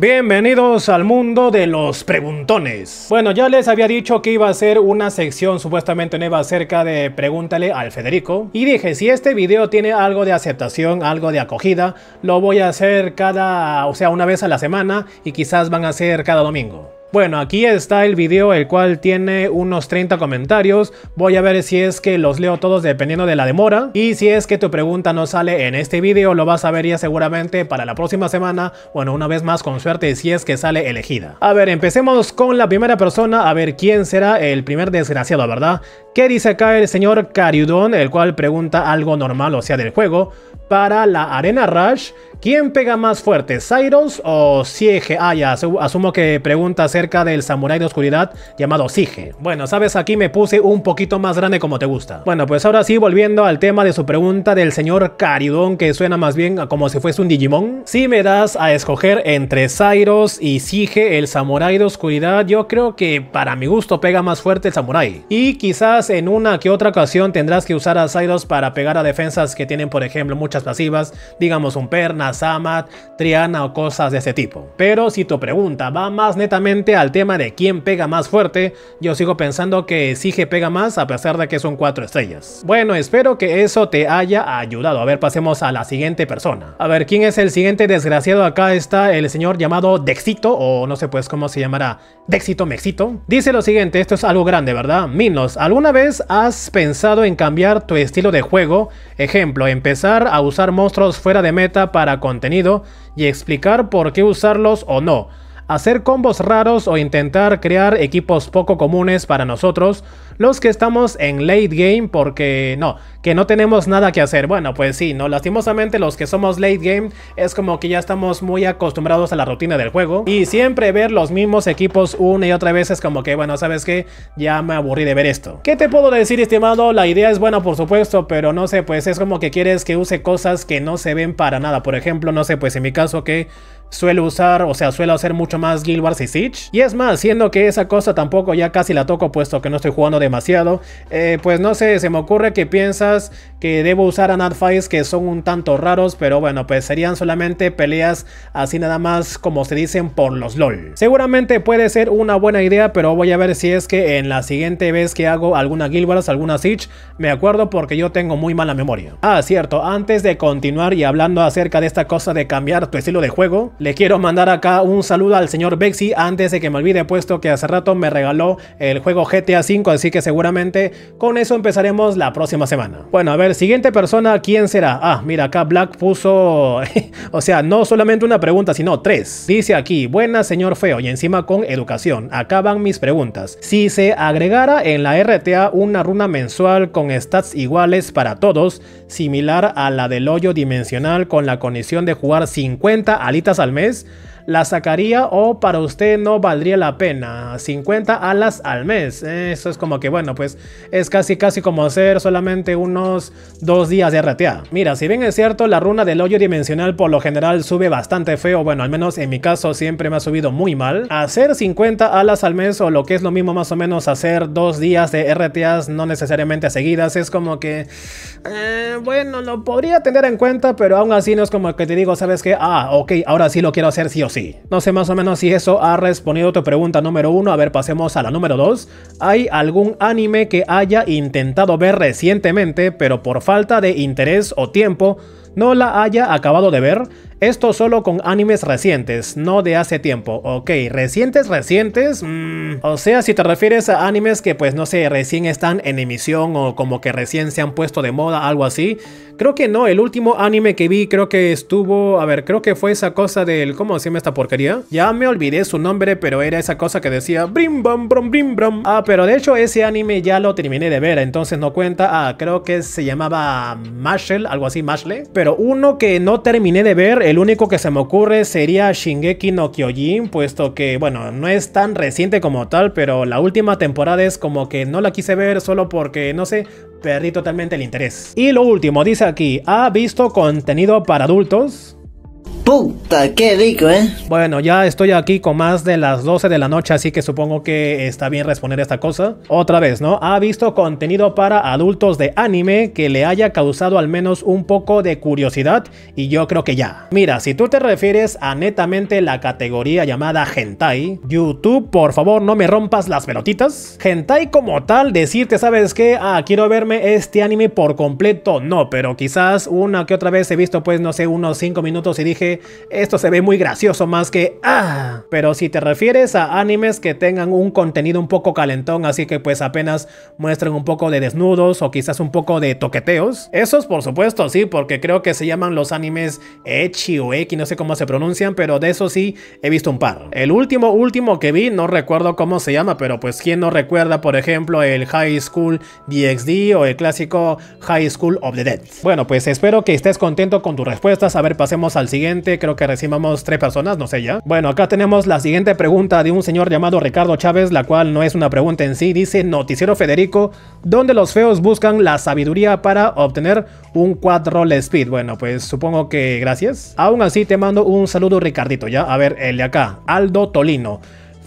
Bienvenidos al mundo de los preguntones. Bueno, ya les había dicho que iba a ser una sección supuestamente nueva acerca de Pregúntale al Federico. Y dije, si este video tiene algo de aceptación, algo de acogida, lo voy a hacer cada, o sea, una vez a la semana y quizás van a ser cada domingo. Bueno, aquí está el video el cual tiene unos 30 comentarios. Voy a ver si es que los leo todos dependiendo de la demora. Y si es que tu pregunta no sale en este video, lo vas a ver ya seguramente para la próxima semana. Bueno, una vez más con suerte si es que sale elegida. A ver, empecemos con la primera persona. A ver quién será el primer desgraciado, ¿verdad? ¿Qué dice acá el señor cariudón El cual pregunta algo normal, o sea, del juego. Para la Arena Rush, ¿Quién pega más fuerte, Cyrus o Siege? Ah, ya, asumo que pregunta acerca del samurái de oscuridad llamado Siege. Bueno, sabes, aquí me puse un poquito más grande como te gusta. Bueno, pues ahora sí, volviendo al tema de su pregunta del señor Caridón, que suena más bien como si fuese un Digimon. Si me das a escoger entre Cyrus y Siege, el samurái de oscuridad, yo creo que para mi gusto pega más fuerte el samurái. Y quizás en una que otra ocasión tendrás que usar a Cyrus para pegar a defensas que tienen, por ejemplo, muchas pasivas, digamos un perna Samad, Triana o cosas de ese tipo. Pero si tu pregunta va más netamente al tema de quién pega más fuerte, yo sigo pensando que Sige pega más a pesar de que son 4 estrellas. Bueno, espero que eso te haya ayudado. A ver, pasemos a la siguiente persona. A ver, ¿quién es el siguiente desgraciado? Acá está el señor llamado Dexito, o no sé pues cómo se llamará. Dexito, Mexito. Dice lo siguiente, esto es algo grande, ¿verdad? Minos, ¿alguna vez has pensado en cambiar tu estilo de juego? Ejemplo, empezar a usar monstruos fuera de meta para contenido y explicar por qué usarlos o no, hacer combos raros o intentar crear equipos poco comunes para nosotros, los que estamos en late game porque no, que no tenemos nada que hacer. Bueno, pues sí, ¿no? Lastimosamente los que somos late game es como que ya estamos muy acostumbrados a la rutina del juego. Y siempre ver los mismos equipos una y otra vez es como que, bueno, ¿sabes qué? Ya me aburrí de ver esto. ¿Qué te puedo decir, estimado? La idea es buena, por supuesto, pero no sé, pues es como que quieres que use cosas que no se ven para nada. Por ejemplo, no sé, pues en mi caso que suelo usar, o sea, suelo hacer mucho más Guild Wars y Siege. Y es más, siendo que esa cosa tampoco ya casi la toco, puesto que no estoy jugando demasiado, eh, pues no sé, se me ocurre que piensa que debo usar a que son un tanto raros, pero bueno, pues serían solamente peleas así nada más como se dicen por los LOL. Seguramente puede ser una buena idea, pero voy a ver si es que en la siguiente vez que hago alguna Guild Wars, alguna Siege, me acuerdo porque yo tengo muy mala memoria. Ah, cierto, antes de continuar y hablando acerca de esta cosa de cambiar tu estilo de juego, le quiero mandar acá un saludo al señor Bexy antes de que me olvide, puesto que hace rato me regaló el juego GTA V, así que seguramente con eso empezaremos la próxima semana. Bueno, a ver, siguiente persona, ¿quién será? Ah, mira, acá Black puso, o sea, no solamente una pregunta, sino tres. Dice aquí, buena señor feo, y encima con educación. Acaban mis preguntas. Si se agregara en la RTA una runa mensual con stats iguales para todos, similar a la del hoyo dimensional con la condición de jugar 50 alitas al mes, la sacaría o para usted no valdría la pena. 50 alas al mes. Eso es como que bueno, pues es casi casi como hacer solamente unos dos días de RTA. Mira, si bien es cierto, la runa del hoyo dimensional por lo general sube bastante feo, bueno, al menos en mi caso siempre me ha subido muy mal. Hacer 50 alas al mes o lo que es lo mismo más o menos hacer dos días de RTAs no necesariamente seguidas es como que... Eh, bueno, lo podría tener en cuenta, pero aún así no es como que te digo, ¿sabes qué? Ah, ok, ahora sí lo quiero hacer sí o sí. No sé más o menos si eso ha respondido a tu pregunta número uno. A ver, pasemos a la número 2. ¿Hay algún anime que haya intentado ver recientemente, pero por falta de interés o tiempo, no la haya acabado de ver? Esto solo con animes recientes, no de hace tiempo. Ok, recientes, recientes. Mm, o sea, si te refieres a animes que pues no sé, recién están en emisión o como que recién se han puesto de moda, algo así. Creo que no, el último anime que vi creo que estuvo, a ver, creo que fue esa cosa del, ¿cómo se llama esta porquería? Ya me olvidé su nombre, pero era esa cosa que decía brim bam brom brim brom! Ah, pero de hecho ese anime ya lo terminé de ver, entonces no cuenta. Ah, creo que se llamaba Mashle, algo así, Mashle. Pero uno que no terminé de ver, el único que se me ocurre sería Shingeki no Kyojin, puesto que, bueno, no es tan reciente como tal, pero la última temporada es como que no la quise ver solo porque, no sé, perdí totalmente el interés. Y lo último, dice aquí, ¿ha visto contenido para adultos? puta, qué rico, ¿eh? Bueno, ya estoy aquí con más de las 12 de la noche, así que supongo que está bien responder esta cosa. Otra vez, ¿no? ¿Ha visto contenido para adultos de anime que le haya causado al menos un poco de curiosidad? Y yo creo que ya. Mira, si tú te refieres a netamente la categoría llamada hentai, YouTube, por favor, no me rompas las pelotitas. Hentai como tal, decirte, ¿sabes qué? Ah, quiero verme este anime por completo, no, pero quizás una que otra vez he visto, pues, no sé, unos 5 minutos y dije, esto se ve muy gracioso más que ah. Pero si te refieres a animes que tengan un contenido un poco calentón, así que pues apenas muestran un poco de desnudos o quizás un poco de toqueteos, esos por supuesto sí, porque creo que se llaman los animes Echi o Eki, no sé cómo se pronuncian, pero de eso sí he visto un par. El último, último que vi, no recuerdo cómo se llama, pero pues quién no recuerda, por ejemplo, el High School DxD o el clásico High School of the Dead. Bueno, pues espero que estés contento con tus respuestas. A ver, pasemos al siguiente creo que recibamos tres personas, no sé ya. Bueno, acá tenemos la siguiente pregunta de un señor llamado Ricardo Chávez, la cual no es una pregunta en sí, dice Noticiero Federico, ¿Dónde los feos buscan la sabiduría para obtener un 4 roll speed. Bueno, pues supongo que gracias. Aún así te mando un saludo Ricardito, ya. A ver, el de acá, Aldo Tolino.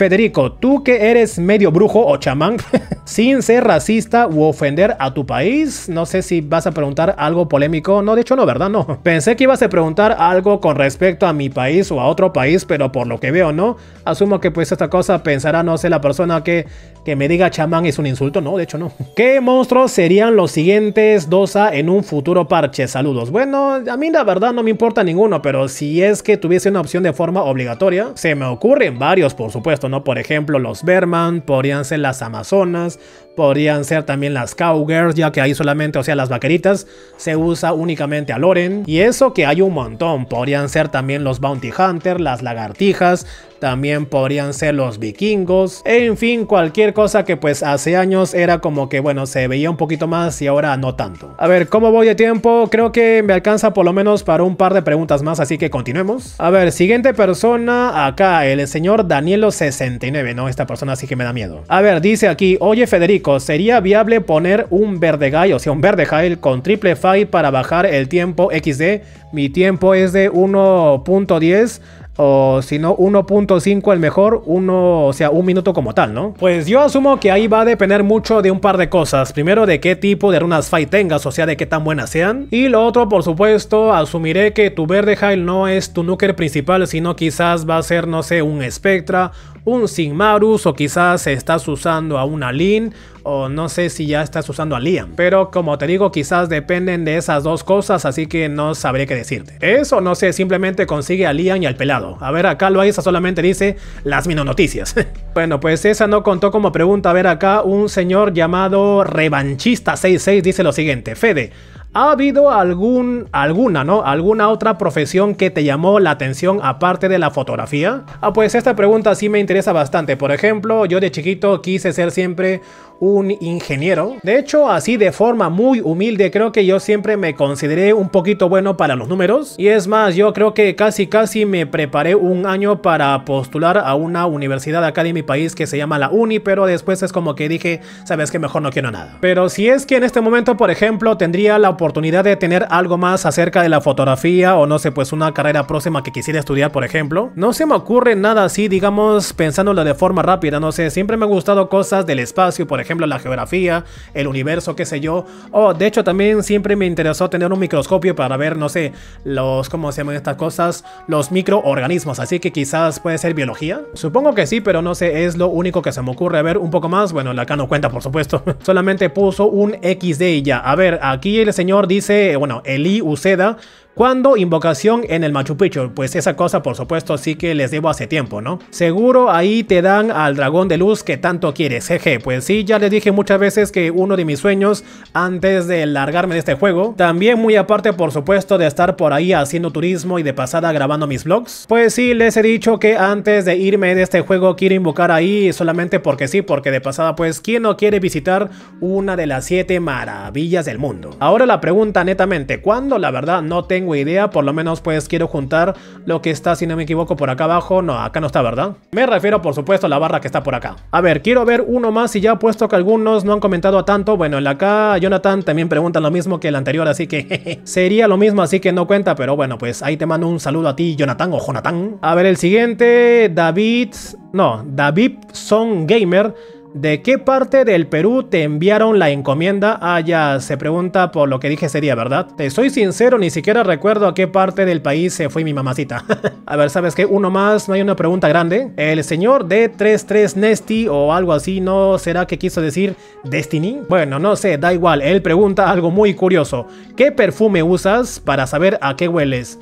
Federico, tú que eres medio brujo o chamán, sin ser racista u ofender a tu país, no sé si vas a preguntar algo polémico. No, de hecho no, ¿verdad? No. Pensé que ibas a preguntar algo con respecto a mi país o a otro país, pero por lo que veo, ¿no? Asumo que pues esta cosa pensará, no sé, la persona que que me diga chamán es un insulto, no, de hecho no. ¿Qué monstruos serían los siguientes Dosa en un futuro parche? Saludos. Bueno, a mí la verdad no me importa ninguno, pero si es que tuviese una opción de forma obligatoria, se me ocurren varios, por supuesto, ¿no? Por ejemplo, los Berman, podrían ser las Amazonas, podrían ser también las cowgirls, ya que ahí solamente, o sea, las vaqueritas, se usa únicamente a Loren. Y eso que hay un montón, podrían ser también los bounty hunter, las lagartijas, también podrían ser los vikingos, en fin, cualquier cosa que pues hace años era como que bueno, se veía un poquito más y ahora no tanto. A ver, ¿cómo voy de tiempo? Creo que me alcanza por lo menos para un par de preguntas más, así que continuemos. A ver, siguiente persona acá, el señor Danielo69, ¿no? Esta persona sí que me da miedo. A ver, dice aquí, oye Federico, ¿sería viable poner un verde guy, o sea, un verde high con triple fight para bajar el tiempo XD? Mi tiempo es de 1.10 o si no 1.5 el mejor, uno, o sea, un minuto como tal, ¿no? Pues yo asumo que ahí va a depender mucho de un par de cosas. Primero, de qué tipo de runas fight tengas, o sea, de qué tan buenas sean. Y lo otro, por supuesto, asumiré que tu verde high no es tu nuker principal, sino quizás va a ser, no sé, un Spectra, un Sigmarus o quizás estás usando a una Lin o no sé si ya estás usando a Liam. Pero como te digo, quizás dependen de esas dos cosas, así que no sabré qué decirte. Eso no sé, simplemente consigue a Liam y al pelado. A ver, acá Loaiza solamente dice las minonoticias. bueno, pues esa no contó como pregunta. A ver, acá un señor llamado Revanchista66 dice lo siguiente. Fede, ¿Ha habido algún, alguna, ¿no? ¿Alguna otra profesión que te llamó la atención aparte de la fotografía? Ah, pues esta pregunta sí me interesa bastante. Por ejemplo, yo de chiquito quise ser siempre un ingeniero. De hecho, así de forma muy humilde, creo que yo siempre me consideré un poquito bueno para los números. Y es más, yo creo que casi casi me preparé un año para postular a una universidad acá de mi país que se llama la Uni, pero después es como que dije, sabes que mejor no quiero nada. Pero si es que en este momento, por ejemplo, tendría la oportunidad de tener algo más acerca de la fotografía o no sé, pues una carrera próxima que quisiera estudiar, por ejemplo, no se me ocurre nada así, digamos, pensándolo de forma rápida, no sé, siempre me han gustado cosas del espacio, por ejemplo ejemplo, la geografía, el universo, qué sé yo. o oh, de hecho, también siempre me interesó tener un microscopio para ver, no sé, los, ¿cómo se llaman estas cosas? Los microorganismos, así que quizás puede ser biología. Supongo que sí, pero no sé, es lo único que se me ocurre. A ver, un poco más, bueno, la acá no cuenta, por supuesto. Solamente puso un XD y ya. A ver, aquí el señor dice, bueno, el Eli Uceda ¿Cuándo invocación en el Machu Picchu? Pues esa cosa por supuesto sí que les debo hace tiempo, ¿no? Seguro ahí te dan al dragón de luz que tanto quieres, jeje. Pues sí, ya les dije muchas veces que uno de mis sueños antes de largarme de este juego, también muy aparte por supuesto de estar por ahí haciendo turismo y de pasada grabando mis vlogs, pues sí les he dicho que antes de irme de este juego quiero invocar ahí solamente porque sí, porque de pasada pues ¿quién no quiere visitar una de las siete maravillas del mundo? Ahora la pregunta netamente, ¿cuándo? La verdad no tengo idea, por lo menos pues quiero juntar lo que está, si no me equivoco, por acá abajo. No, acá no está, ¿verdad? Me refiero, por supuesto, a la barra que está por acá. A ver, quiero ver uno más y ya puesto que algunos no han comentado a tanto. Bueno, el acá Jonathan también pregunta lo mismo que el anterior, así que sería lo mismo, así que no cuenta. Pero bueno, pues ahí te mando un saludo a ti, Jonathan o Jonathan. A ver, el siguiente, David... No, David Son Gamer ¿De qué parte del Perú te enviaron la encomienda? Ah, ya, se pregunta por lo que dije sería, ¿verdad? Te soy sincero, ni siquiera recuerdo a qué parte del país se fue mi mamacita. a ver, ¿sabes qué? Uno más, no hay una pregunta grande. El señor D33 Nesty o algo así, ¿no será que quiso decir Destiny? Bueno, no sé, da igual. Él pregunta algo muy curioso. ¿Qué perfume usas para saber a qué hueles?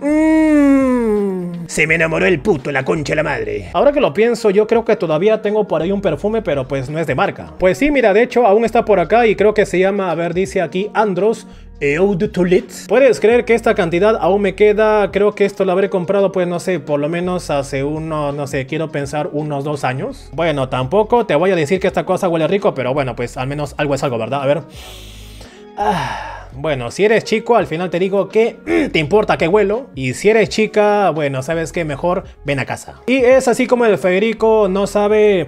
Mmm. Se me enamoró el puto, la concha de la madre. Ahora que lo pienso, yo creo que todavía tengo por ahí un perfume, pero pues no es de marca. Pues sí, mira, de hecho, aún está por acá y creo que se llama, a ver, dice aquí Andros eh, Eau de Toilette. Puedes creer que esta cantidad aún me queda, creo que esto lo habré comprado, pues no sé, por lo menos hace uno, no sé, quiero pensar unos dos años. Bueno, tampoco te voy a decir que esta cosa huele rico, pero bueno, pues al menos algo es algo, ¿verdad? A ver. Ah. Bueno, si eres chico, al final te digo que te importa que huelo. Y si eres chica, bueno, sabes que mejor ven a casa. Y es así como el Federico no sabe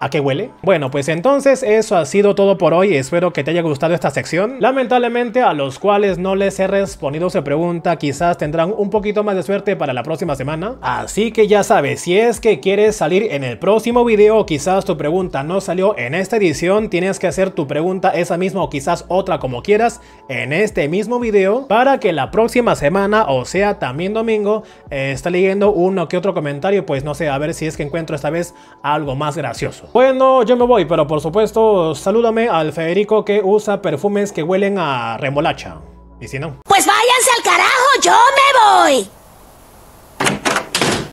a qué huele. Bueno, pues entonces eso ha sido todo por hoy. Espero que te haya gustado esta sección. Lamentablemente a los cuales no les he respondido su pregunta, quizás tendrán un poquito más de suerte para la próxima semana. Así que ya sabes, si es que quieres salir en el próximo video quizás tu pregunta no salió en esta edición, tienes que hacer tu pregunta esa misma o quizás otra como quieras en este mismo video para que la próxima semana, o sea también domingo, está leyendo uno que otro comentario, pues no sé, a ver si es que encuentro esta vez algo más gracioso. Bueno, yo me voy, pero por supuesto, salúdame al Federico que usa perfumes que huelen a remolacha. ¿Y si no? Pues váyanse al carajo, yo me voy.